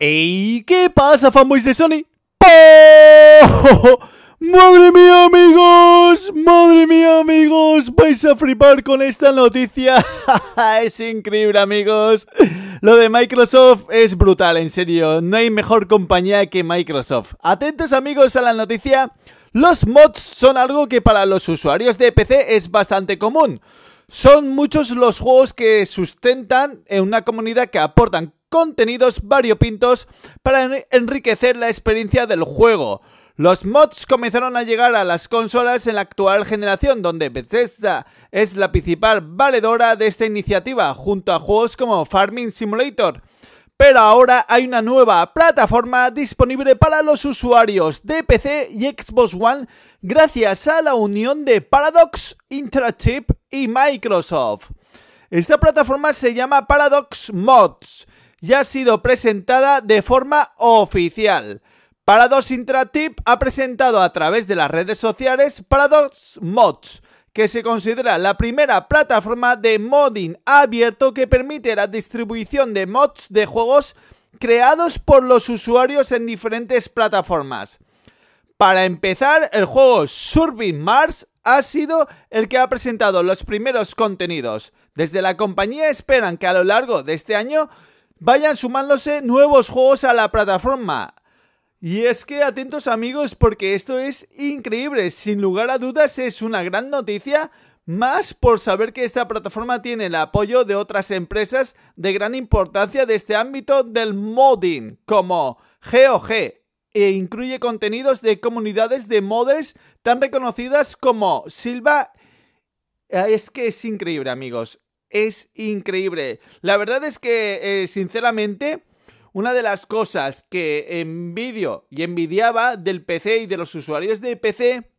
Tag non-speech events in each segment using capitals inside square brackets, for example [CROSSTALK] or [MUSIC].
¡Ey! qué pasa, fanboys de Sony? ¡Madre mía, amigos! ¡Madre mía, amigos! Vais a flipar con esta noticia. [LAUGHS] es increíble, amigos. Lo de Microsoft es brutal, en serio. No hay mejor compañía que Microsoft. Atentos, amigos, a la noticia. Los mods son algo que para los usuarios de PC es bastante común. Son muchos los juegos que sustentan en una comunidad que aportan contenidos variopintos para enriquecer la experiencia del juego. Los mods comenzaron a llegar a las consolas en la actual generación, donde Bethesda es la principal valedora de esta iniciativa, junto a juegos como Farming Simulator. Pero ahora hay una nueva plataforma disponible para los usuarios de PC y Xbox One gracias a la unión de Paradox Interactive y Microsoft. Esta plataforma se llama Paradox Mods ya ha sido presentada de forma oficial. Paradox Intratip ha presentado a través de las redes sociales Paradox Mods, que se considera la primera plataforma de modding abierto que permite la distribución de mods de juegos creados por los usuarios en diferentes plataformas. Para empezar, el juego Surviving Mars ha sido el que ha presentado los primeros contenidos. Desde la compañía esperan que a lo largo de este año vayan sumándose nuevos juegos a la plataforma. Y es que atentos amigos porque esto es increíble, sin lugar a dudas es una gran noticia, más por saber que esta plataforma tiene el apoyo de otras empresas de gran importancia de este ámbito del modding, como GOG, e incluye contenidos de comunidades de modders tan reconocidas como Silva. Ah, es que es increíble amigos, es increíble. La verdad es que, eh, sinceramente, una de las cosas que envidio y envidiaba del PC y de los usuarios de PC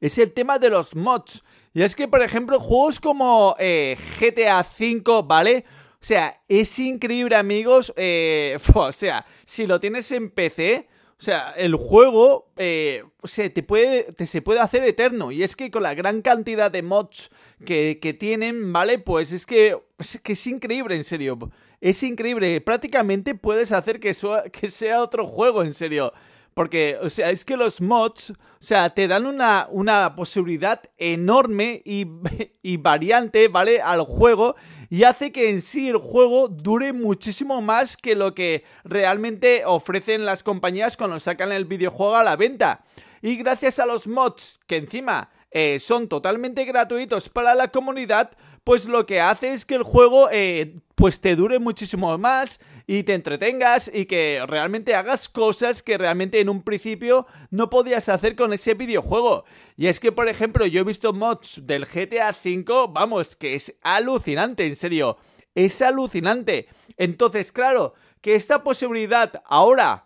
es el tema de los mods. Y es que, por ejemplo, juegos como eh, GTA V, ¿vale? O sea, es increíble, amigos. Eh, [LAUGHS] o sea, si lo tienes en PC, o sea, el juego eh, se, te puede, se puede hacer eterno. Y es que con la gran cantidad de mods que, tienen, ¿vale? Pues es que, es increíble, en serio. Es increíble. Prácticamente puedes hacer que sea otro juego, en serio. Porque, o sea, es que los mods, o sea, te dan una, posibilidad enorme [LAUGHS] y, variante, ¿vale? Al juego y hace que en sí el juego dure muchísimo más que lo que realmente ofrecen las compañías cuando sacan el videojuego a la venta. Y gracias a los mods, que encima eh, son totalmente gratuitos para la comunidad, pues lo que hace es que el juego eh, pues te dure muchísimo más y te entretengas y que realmente hagas cosas que realmente en un principio no podías hacer con ese videojuego. Y es que, por ejemplo, yo he visto mods del GTA V, vamos, que es alucinante, en serio, es alucinante. Entonces, claro, que esta posibilidad ahora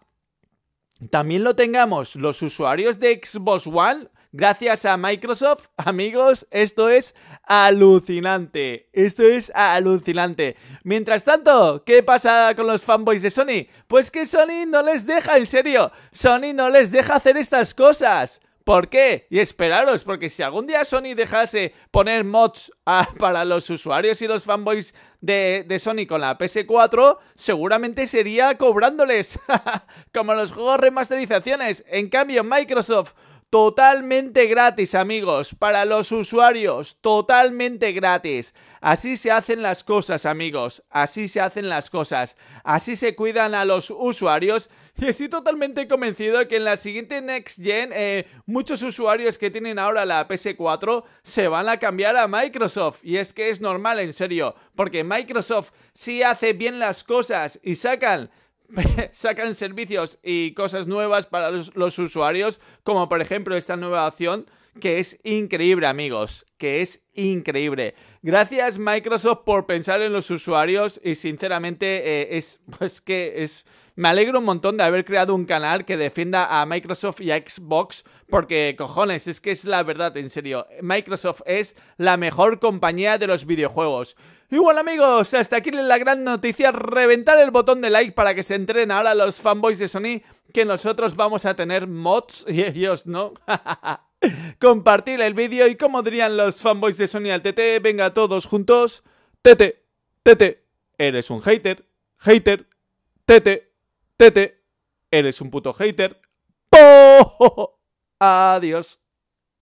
también lo tengamos los usuarios de Xbox One, gracias a Microsoft, amigos, esto es alucinante. Esto es alucinante. Mientras tanto, ¿qué pasa con los fanboys de Sony? Pues que Sony no les deja, en serio. Sony no les deja hacer estas cosas. ¿Por qué? Y esperaros, porque si algún día Sony dejase poner mods ah, [LAUGHS] para los usuarios y los fanboys de, de, Sony con la PS4, seguramente sería cobrándoles, [LAUGHS] como los juegos remasterizaciones. En cambio, Microsoft totalmente gratis amigos, para los usuarios, totalmente gratis. Así se hacen las cosas amigos, así se hacen las cosas, así se cuidan a los usuarios [LAUGHS] y estoy totalmente convencido que en la siguiente Next Gen eh, muchos usuarios que tienen ahora la PS4 se van a cambiar a Microsoft y es que es normal en serio, porque Microsoft sí hace bien las cosas y sacan [LAUGHS] sacan servicios y cosas nuevas para los, usuarios, como por ejemplo esta nueva opción que es increíble, amigos, que es increíble. Gracias Microsoft por pensar en los usuarios y sinceramente eh, es [LAUGHS] pues que es me alegro un montón de haber creado un canal que defienda a Microsoft y a Xbox porque cojones, es que es la verdad, en serio. Microsoft es la mejor compañía de los videojuegos. Y bueno amigos, hasta aquí la gran noticia, reventar el botón de like para que se entren ahora los fanboys de Sony que nosotros vamos a tener mods [LAUGHS] y ellos no. [LAUGHS] [LAUGHS] compartir el vídeo y como dirían los fanboys de Sony al TT, venga todos juntos, TT, TT, eres un hater, hater, TT, TT, eres un puto hater. Poo. [LAUGHS] Adiós.